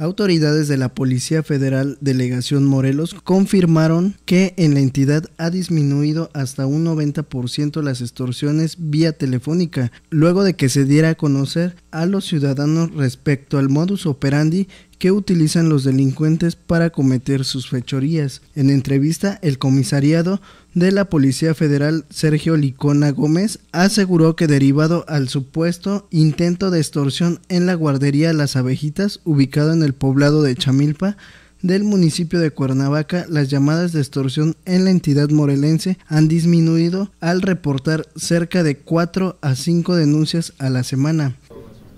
Autoridades de la Policía Federal Delegación Morelos confirmaron que en la entidad ha disminuido hasta un 90% las extorsiones vía telefónica, luego de que se diera a conocer a los ciudadanos respecto al modus operandi que utilizan los delincuentes para cometer sus fechorías. En entrevista, el comisariado de la Policía Federal Sergio Licona Gómez aseguró que derivado al supuesto intento de extorsión en la guardería Las Abejitas, ubicado en el poblado de Chamilpa, del municipio de Cuernavaca, las llamadas de extorsión en la entidad morelense han disminuido al reportar cerca de 4 a 5 denuncias a la semana.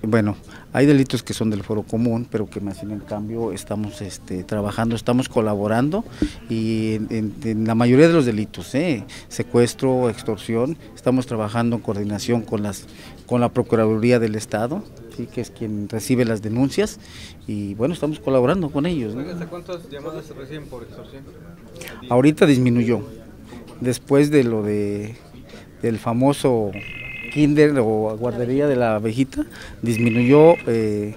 Bueno, hay delitos que son del foro común, pero que más en cambio estamos este, trabajando, estamos colaborando y en, la mayoría de los delitos, ¿eh? secuestro, extorsión, estamos trabajando en coordinación con, las, con la Procuraduría del Estado, que es quien recibe las denuncias y bueno, estamos colaborando con ellos. ¿Hasta cuántas llamadas reciben por extorsión? Ahorita disminuyó, después de lo de, del famoso kinder o guardería de la abejita disminuyó eh,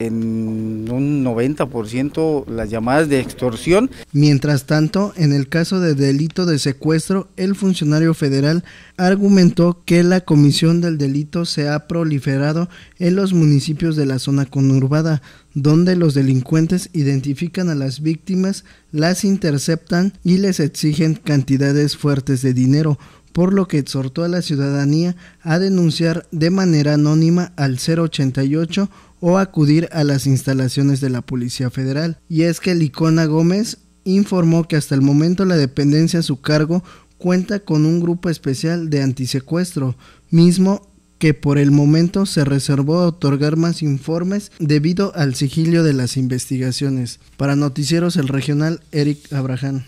en un 90% las llamadas de extorsión. Mientras tanto, en el caso de delito de secuestro, el funcionario federal argumentó que la comisión del delito se ha proliferado en los municipios de la zona conurbada, donde los delincuentes identifican a las víctimas, las interceptan y les exigen cantidades fuertes de dinero por lo que exhortó a la ciudadanía a denunciar de manera anónima al 088 o acudir a las instalaciones de la Policía Federal. Y es que Licona Gómez informó que hasta el momento la dependencia a su cargo cuenta con un grupo especial de antisecuestro, mismo que por el momento se reservó a otorgar más informes debido al sigilio de las investigaciones. Para Noticieros el Regional, Eric Abraham.